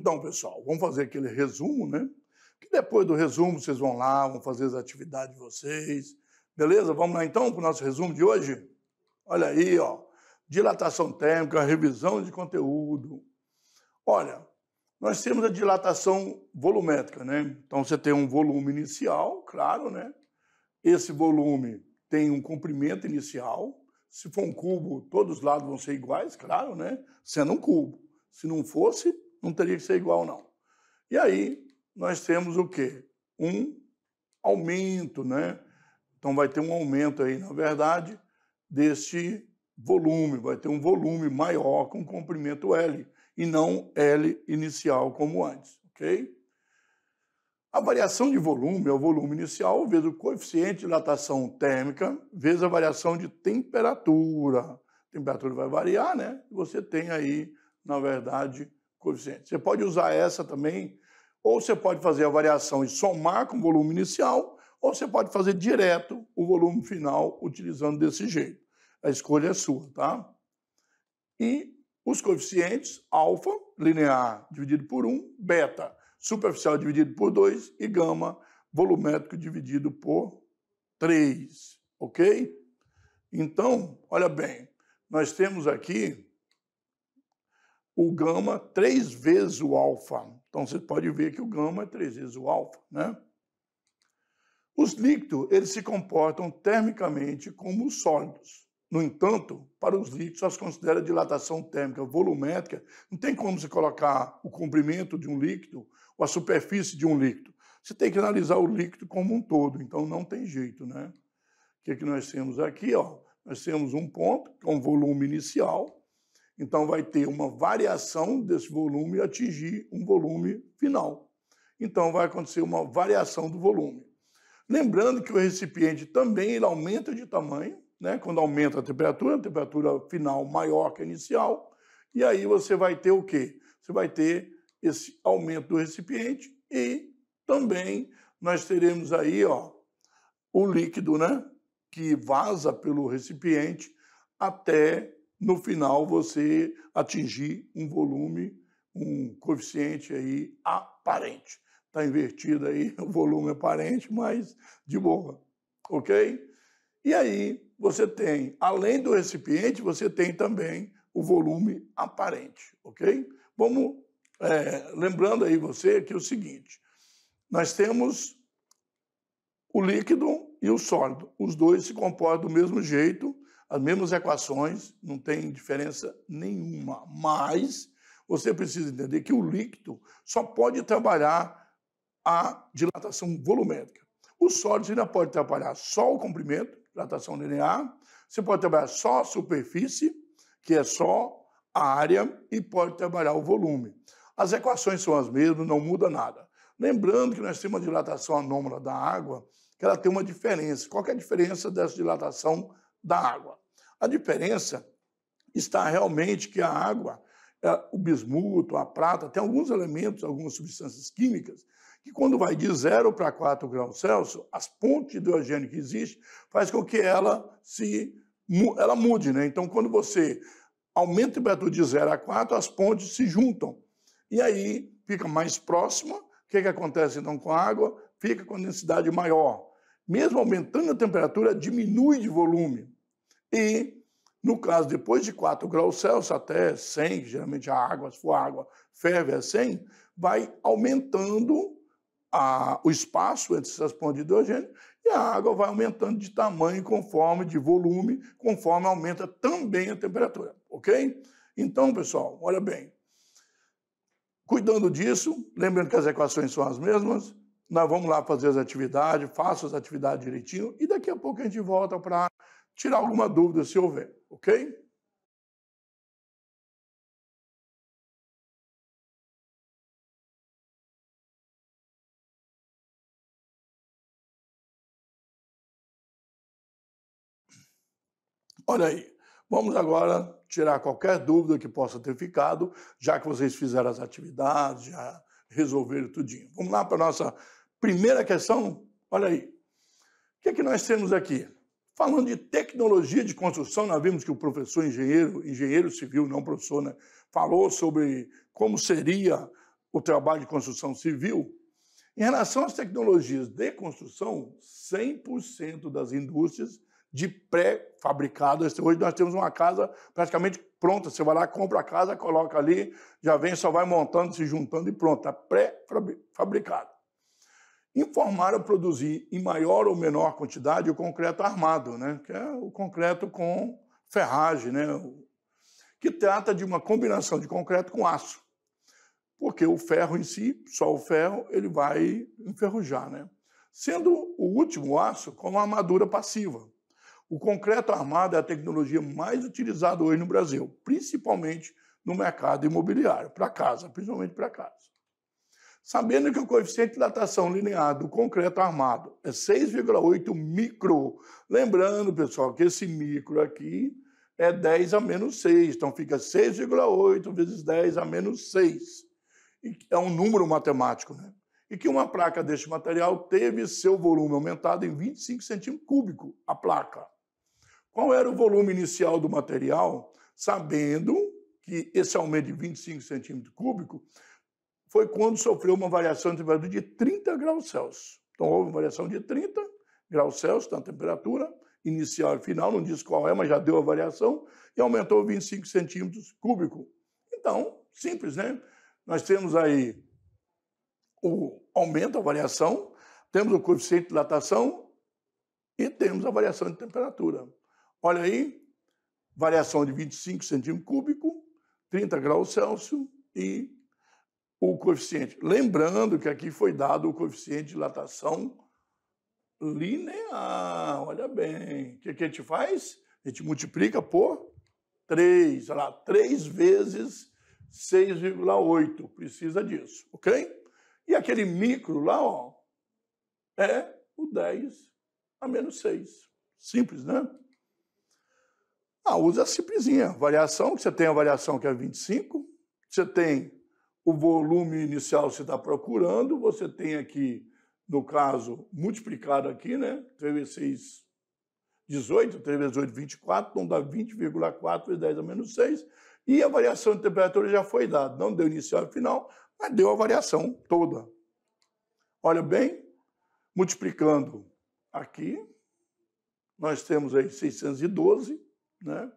Então, pessoal, vamos fazer aquele resumo, né? Que depois do resumo vocês vão lá, vão fazer as atividades de vocês. Beleza? Vamos lá então para o nosso resumo de hoje? Olha aí, ó. Dilatação térmica, revisão de conteúdo. Olha, nós temos a dilatação volumétrica, né? Então você tem um volume inicial, claro, né? Esse volume tem um comprimento inicial. Se for um cubo, todos os lados vão ser iguais, claro, né? Sendo um cubo. Se não fosse, não teria que ser igual, não. E aí nós temos o quê? Um aumento, né? Então vai ter um aumento aí, na verdade, deste volume, vai ter um volume maior com comprimento L, e não L inicial como antes, ok? A variação de volume é o volume inicial vezes o coeficiente de dilatação térmica vezes a variação de temperatura. A temperatura vai variar, né? Você tem aí, na verdade, coeficiente. Você pode usar essa também, ou você pode fazer a variação e somar com o volume inicial, ou você pode fazer direto o volume final utilizando desse jeito. A escolha é sua, tá? E os coeficientes alfa, linear dividido por 1, beta, superficial dividido por 2 e gama, volumétrico dividido por 3, ok? Então, olha bem, nós temos aqui o gama três vezes o alfa. Então você pode ver que o gama é três vezes o alfa, né? Os líquidos, eles se comportam termicamente como os sólidos. No entanto, para os líquidos, se considera dilatação térmica volumétrica. Não tem como se colocar o comprimento de um líquido ou a superfície de um líquido. Você tem que analisar o líquido como um todo, então não tem jeito, né? O que, é que nós temos aqui? Ó? Nós temos um ponto, que é um volume inicial, então, vai ter uma variação desse volume e atingir um volume final. Então, vai acontecer uma variação do volume. Lembrando que o recipiente também ele aumenta de tamanho, né? quando aumenta a temperatura, a temperatura final maior que a inicial, e aí você vai ter o quê? Você vai ter esse aumento do recipiente e também nós teremos aí ó, o líquido né? que vaza pelo recipiente até no final você atingir um volume, um coeficiente aí aparente. Está invertido aí o volume aparente, mas de boa, ok? E aí você tem, além do recipiente, você tem também o volume aparente, ok? Vamos é, lembrando aí você que é o seguinte, nós temos o líquido e o sólido. Os dois se comportam do mesmo jeito, as mesmas equações, não tem diferença nenhuma. Mas você precisa entender que o líquido só pode trabalhar a dilatação volumétrica. O sólido ainda pode trabalhar só o comprimento, dilatação linear, você pode trabalhar só a superfície, que é só a área, e pode trabalhar o volume. As equações são as mesmas, não muda nada. Lembrando que nós temos uma dilatação anômala da água, que ela tem uma diferença. Qual é a diferença dessa dilatação da água? A diferença está realmente que a água, é, o bismuto, a prata, tem alguns elementos, algumas substâncias químicas, que quando vai de 0 para 4 graus Celsius, as pontes de hidrogênio que existe faz com que ela se ela mude. Né? Então, quando você aumenta a temperatura de 0 a 4, as pontes se juntam. E aí fica mais próxima. O que, que acontece então com a água? Fica com densidade maior. Mesmo aumentando a temperatura, diminui de volume. E, no caso, depois de 4 graus Celsius até 100, geralmente a água, se for água ferve a 100, vai aumentando a, o espaço entre essas pontes de hidrogênio e a água vai aumentando de tamanho conforme, de volume, conforme aumenta também a temperatura, ok? Então, pessoal, olha bem. Cuidando disso, lembrando que as equações são as mesmas, nós vamos lá fazer as atividades, faça as atividades direitinho e daqui a pouco a gente volta para tirar alguma dúvida se houver, ok? Olha aí, vamos agora tirar qualquer dúvida que possa ter ficado, já que vocês fizeram as atividades, já resolveram tudinho. Vamos lá para a nossa primeira questão? Olha aí. O que, é que nós temos aqui? Falando de tecnologia de construção, nós vimos que o professor engenheiro, engenheiro civil, não professor, né, falou sobre como seria o trabalho de construção civil. Em relação às tecnologias de construção, 100% das indústrias de pré fabricado Hoje nós temos uma casa praticamente pronta. Você vai lá, compra a casa, coloca ali, já vem, só vai montando, se juntando e pronto. Está pré-fabricado informaram a produzir em maior ou menor quantidade o concreto armado, né? que é o concreto com ferragem, né? que trata de uma combinação de concreto com aço. Porque o ferro em si, só o ferro, ele vai enferrujar. Né? Sendo o último aço como armadura passiva. O concreto armado é a tecnologia mais utilizada hoje no Brasil, principalmente no mercado imobiliário, para casa, principalmente para casa. Sabendo que o coeficiente de dilatação linear do concreto armado é 6,8 micro. Lembrando, pessoal, que esse micro aqui é 10 a menos 6. Então fica 6,8 vezes 10 a menos 6. é um número matemático, né? E que uma placa deste material teve seu volume aumentado em 25 centímetros cúbicos, a placa. Qual era o volume inicial do material? Sabendo que esse aumento de 25 centímetros cúbicos foi quando sofreu uma variação de temperatura de 30 graus Celsius. Então, houve variação de 30 graus Celsius na temperatura inicial e final, não diz qual é, mas já deu a variação, e aumentou 25 centímetros cúbico. Então, simples, né? Nós temos aí o aumento, a variação, temos o coeficiente de dilatação e temos a variação de temperatura. Olha aí, variação de 25 centímetros cúbico, 30 graus Celsius e o coeficiente. Lembrando que aqui foi dado o coeficiente de dilatação linear. Olha bem. O que, que a gente faz? A gente multiplica por 3. Olha lá, 3 vezes 6,8. Precisa disso, ok? E aquele micro lá, ó, é o 10 a menos 6. Simples, né? Ah, usa a simplesinha. Variação, que você tem a variação que é 25, você tem o volume inicial você está procurando, você tem aqui, no caso, multiplicado aqui, né? 3 vezes 6, 18, 3 vezes 8, 24, então dá 20,4 vezes 10 a menos 6. E a variação de temperatura já foi dada, não deu inicial e final, mas deu a variação toda. Olha bem, multiplicando aqui, nós temos aí 612, né?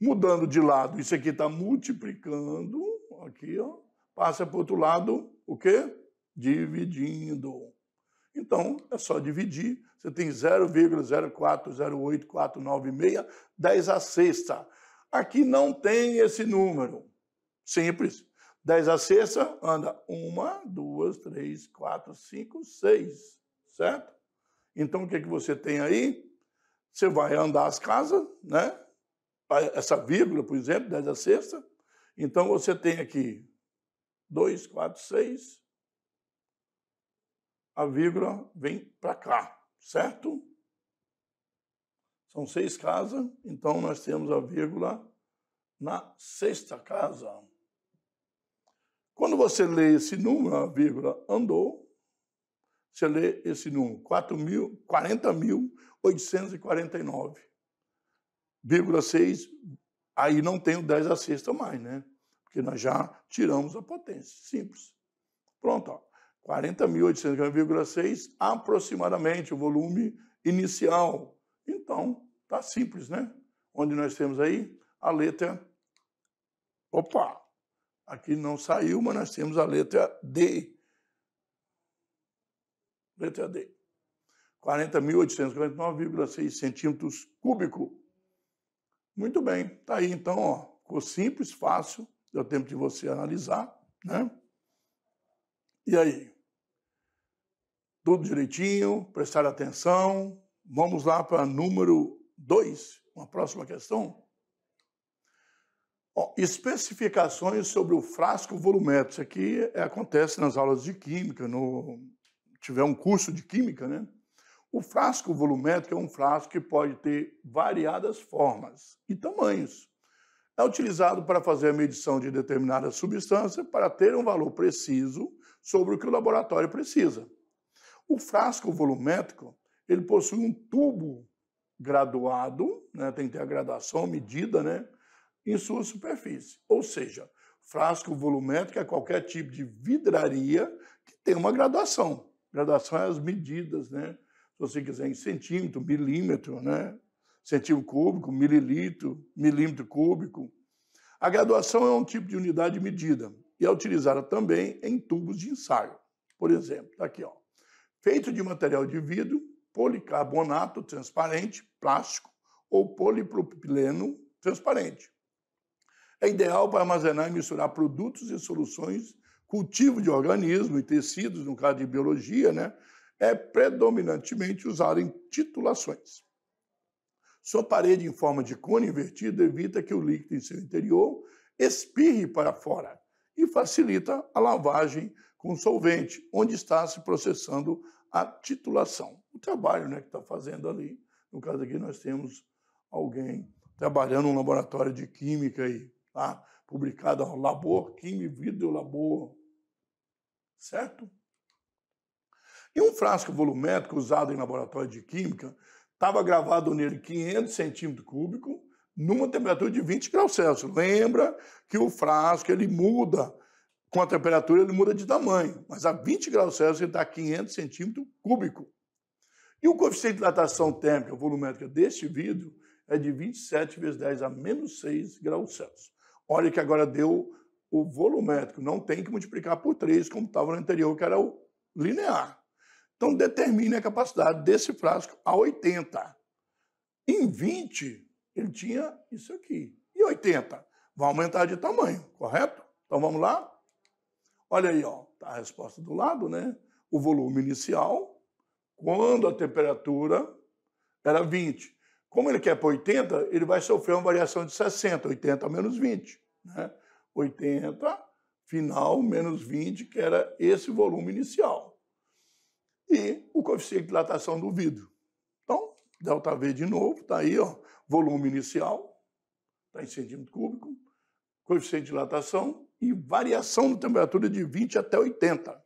Mudando de lado, isso aqui está multiplicando, aqui, ó, Passa para o outro lado, o quê? Dividindo. Então, é só dividir. Você tem 0,0408496, 10 a sexta. Aqui não tem esse número. Simples. 10 a sexta anda 1, 2, 3, 4, 5, 6. Certo? Então, o que, é que você tem aí? Você vai andar as casas, né? Essa vírgula, por exemplo, 10 a sexta. Então, você tem aqui 2, 4, 6, a vírgula vem para cá, certo? São seis casas, então nós temos a vírgula na sexta casa. Quando você lê esse número, a vírgula andou, você lê esse número, 40.849,6. Aí não tem o 10 a sexta mais, né? que nós já tiramos a potência. Simples. Pronto, 40.800,6 aproximadamente o volume inicial. Então, tá simples, né? Onde nós temos aí a letra. Opa! Aqui não saiu, mas nós temos a letra D. Letra D. 40.849,6 centímetros cúbico. Muito bem, tá aí então, ó. Ficou simples, fácil deu tempo de você analisar, né? E aí? Tudo direitinho, prestar atenção. Vamos lá para número 2, uma próxima questão. especificações sobre o frasco volumétrico. Isso aqui é, acontece nas aulas de química, no tiver um curso de química, né? O frasco volumétrico é um frasco que pode ter variadas formas e tamanhos é utilizado para fazer a medição de determinada substância para ter um valor preciso sobre o que o laboratório precisa. O frasco volumétrico ele possui um tubo graduado, né, tem que ter a graduação, medida, né, em sua superfície. Ou seja, frasco volumétrico é qualquer tipo de vidraria que tem uma graduação. Graduação é as medidas, né? Se você quiser em centímetro, milímetro, né? centímetro cúbico, mililitro, milímetro cúbico. A graduação é um tipo de unidade de medida e é utilizada também em tubos de ensaio. Por exemplo, está aqui, ó. feito de material de vidro, policarbonato transparente, plástico ou polipropileno transparente. É ideal para armazenar e misturar produtos e soluções, cultivo de organismos e tecidos, no caso de biologia, né? é predominantemente usado em titulações. Sua parede em forma de cone invertido evita que o líquido em seu interior espirre para fora e facilita a lavagem com solvente, onde está se processando a titulação. O trabalho né, que está fazendo ali. No caso aqui, nós temos alguém trabalhando um laboratório de química aí, tá? publicado no Labor Química Video Labor. Certo? E um frasco volumétrico usado em laboratório de química Estava gravado nele 500 centímetros cúbicos, numa temperatura de 20 graus Celsius. Lembra que o frasco ele muda com a temperatura, ele muda de tamanho, mas a 20 graus Celsius ele dá 500 centímetros cúbicos. E o coeficiente de dilatação térmica volumétrica deste vidro é de 27 vezes 10 a menos 6 graus Celsius. Olha que agora deu o volumétrico, não tem que multiplicar por 3, como estava no anterior, que era o linear. Então, determine a capacidade desse frasco a 80. Em 20, ele tinha isso aqui. E 80? Vai aumentar de tamanho, correto? Então, vamos lá? Olha aí, ó, tá a resposta do lado, né? O volume inicial, quando a temperatura era 20. Como ele quer para 80, ele vai sofrer uma variação de 60, 80 menos 20. Né? 80, final, menos 20, que era esse volume inicial e o coeficiente de dilatação do vidro. Então, delta V de novo, está aí, ó, volume inicial, está em centímetro cúbico, coeficiente de dilatação e variação da temperatura de 20 até 80.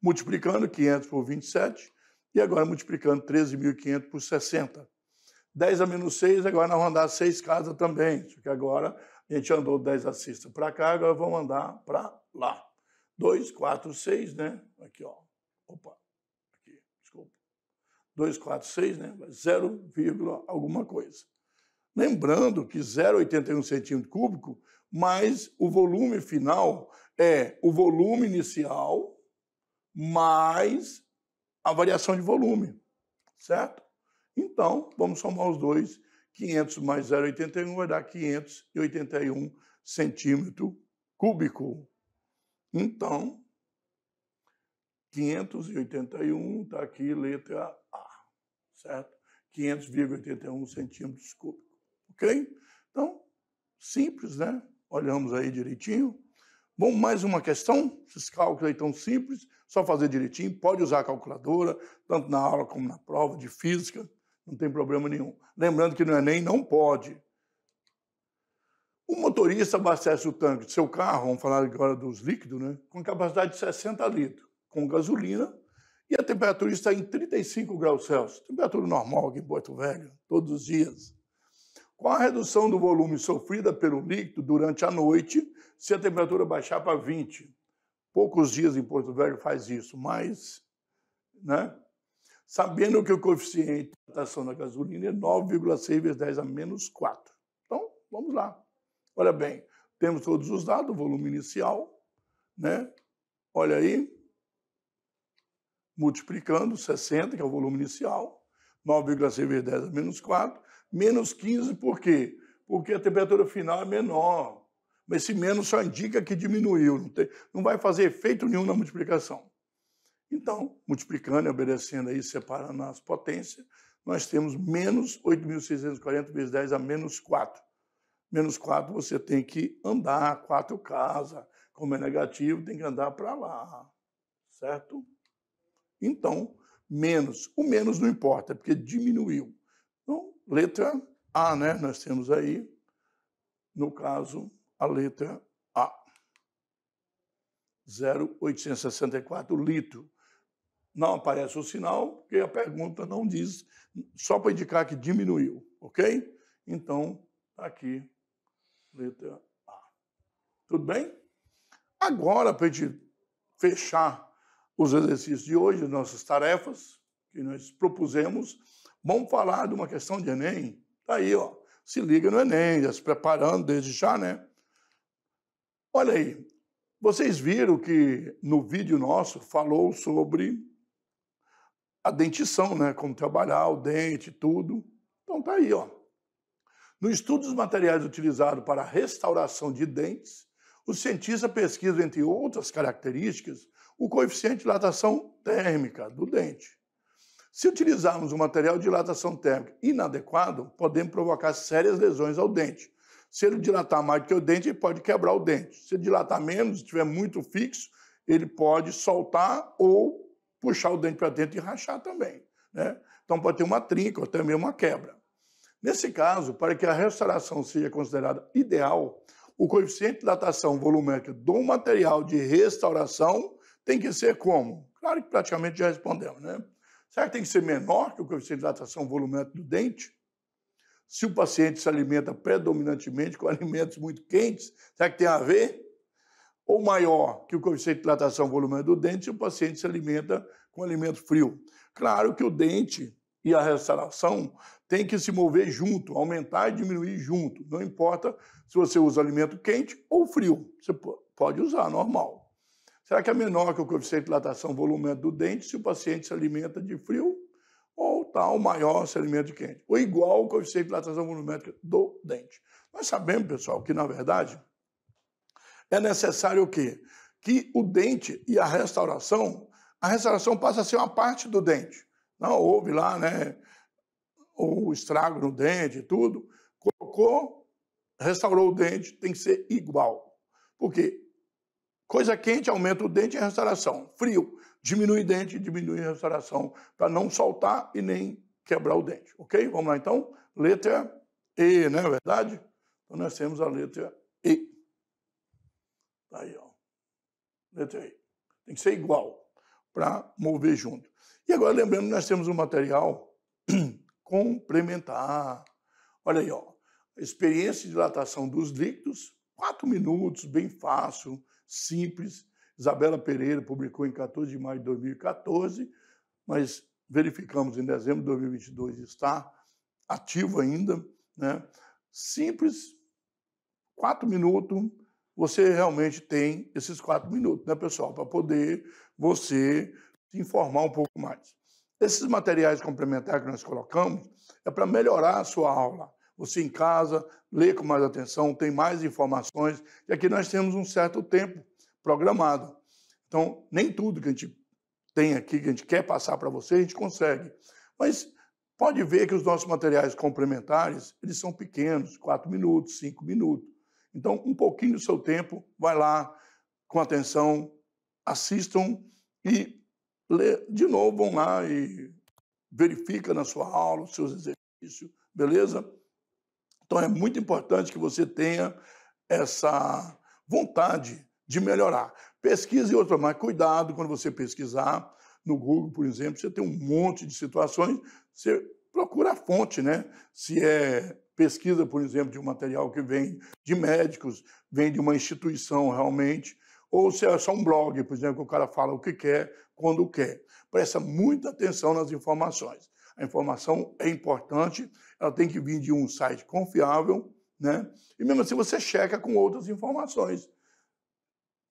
Multiplicando 500 por 27 e agora multiplicando 13.500 por 60. 10 a menos 6, agora nós vamos andar 6 casas também, só que agora a gente andou 10 a sexta para cá, agora vamos andar para lá. 2, 4, 6, né? Aqui, ó. 246, né? 0, alguma coisa. Lembrando que 0,81 centímetro cúbico, mais o volume final é o volume inicial mais a variação de volume, certo? Então, vamos somar os dois. 500 mais 0,81 vai dar 581 centímetro cúbico. Então, 581 está aqui, letra certo? 500,81 centímetros cúbicos, ok? Então, simples, né? Olhamos aí direitinho. Bom, mais uma questão, esses cálculos aí tão simples, só fazer direitinho, pode usar a calculadora, tanto na aula como na prova de física, não tem problema nenhum. Lembrando que no Enem é não pode. O motorista abastece o tanque do seu carro, vamos falar agora dos líquidos, né? com capacidade de 60 litros, com gasolina e a temperatura está em 35 graus Celsius, temperatura normal aqui em Porto Velho, todos os dias. Com a redução do volume sofrida pelo líquido durante a noite, se a temperatura baixar para 20, poucos dias em Porto Velho faz isso, mas, né? Sabendo que o coeficiente de hidratação da gasolina é 9,6 vezes 10 a menos 4. Então, vamos lá. Olha bem, temos todos os dados, o volume inicial, né? Olha aí, multiplicando 60, que é o volume inicial, 9,6 vezes 10 a é menos 4, menos 15, por quê? Porque a temperatura final é menor. Mas esse menos só indica que diminuiu, não, tem, não vai fazer efeito nenhum na multiplicação. Então, multiplicando e obedecendo aí, separando as potências, nós temos menos 8.640 vezes 10 a menos 4. Menos 4 você tem que andar quatro casas. Como é negativo, tem que andar para lá. Certo? Então, menos. O menos não importa, porque diminuiu. Então, letra A, né? Nós temos aí, no caso, a letra A. 0,864 litro. Não aparece o sinal, porque a pergunta não diz, só para indicar que diminuiu, ok? Então, tá aqui, letra A. Tudo bem? Agora, para a gente fechar os exercícios de hoje, nossas tarefas que nós propusemos, vamos falar de uma questão de Enem. Tá aí, ó. Se liga no Enem, já se preparando desde já, né? Olha aí, vocês viram que no vídeo nosso falou sobre a dentição, né? Como trabalhar o dente, tudo. Então tá aí, ó. No estudo dos materiais utilizados para a restauração de dentes, os cientistas pesquisam entre outras características, o coeficiente de dilatação térmica do dente. Se utilizarmos um material de dilatação térmica inadequado, podemos provocar sérias lesões ao dente. Se ele dilatar mais do que o dente, ele pode quebrar o dente. Se ele dilatar menos, se estiver muito fixo, ele pode soltar ou puxar o dente para dentro e rachar também. Né? Então pode ter uma trinca ou até mesmo uma quebra. Nesse caso, para que a restauração seja considerada ideal, o coeficiente de dilatação volumétrica do material de restauração tem que ser como? Claro que praticamente já respondemos, né? Será que tem que ser menor que o coeficiente de dilatação volumétrica do dente? Se o paciente se alimenta predominantemente com alimentos muito quentes, será que tem a ver? Ou maior que o coeficiente de dilatação volumétrica do dente se o paciente se alimenta com alimento frio? Claro que o dente e a restauração tem que se mover junto, aumentar e diminuir junto. Não importa se você usa alimento quente ou frio, você pode usar normal. Será que é menor que o coeficiente de dilatação volumétrica do dente se o paciente se alimenta de frio ou tal maior se alimenta de quente? Ou igual o coeficiente de dilatação volumétrica do dente? Nós sabemos, pessoal, que na verdade é necessário o quê? Que o dente e a restauração, a restauração passa a ser uma parte do dente. Não houve lá, né, o estrago no dente e tudo, colocou, restaurou o dente, tem que ser igual. Porque Coisa quente aumenta o dente e a restauração. Frio diminui o dente, diminui a restauração para não soltar e nem quebrar o dente, ok? Vamos lá então. Letra E, não né, é verdade? Então nós temos a letra E. Tá aí, ó. Letra E. Tem que ser igual para mover junto. E agora lembrando, nós temos um material complementar. Olha aí, ó. Experiência de dilatação dos líquidos, 4 minutos, bem fácil simples. Isabela Pereira publicou em 14 de maio de 2014, mas verificamos em dezembro de 2022 está ativo ainda. Né? Simples, quatro minutos, você realmente tem esses quatro minutos, né, pessoal, para poder você se informar um pouco mais. Esses materiais complementares que nós colocamos é para melhorar a sua aula, você em casa, lê com mais atenção, tem mais informações, e aqui nós temos um certo tempo programado. Então, nem tudo que a gente tem aqui, que a gente quer passar para você, a gente consegue. Mas pode ver que os nossos materiais complementares, eles são pequenos, 4 minutos, 5 minutos. Então, um pouquinho do seu tempo, vai lá com atenção, assistam e lê, de novo vão lá e verifica na sua aula os seus exercícios, beleza? Então é muito importante que você tenha essa vontade de melhorar. Pesquise outro, mas cuidado quando você pesquisar no Google, por exemplo, você tem um monte de situações, você procura a fonte, né? Se é pesquisa, por exemplo, de um material que vem de médicos, vem de uma instituição realmente, ou se é só um blog, por exemplo, que o cara fala o que quer, quando quer. Presta muita atenção nas informações. A informação é importante, ela tem que vir de um site confiável, né? E mesmo assim você checa com outras informações.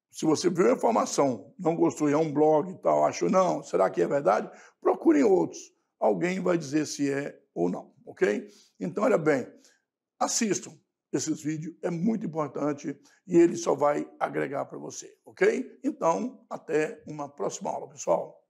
Se você viu a informação, não gostou, é um blog e tal, achou, não, será que é verdade? Procurem outros. Alguém vai dizer se é ou não, ok? Então, olha bem, assistam esses vídeos, é muito importante e ele só vai agregar para você, ok? Então, até uma próxima aula, pessoal.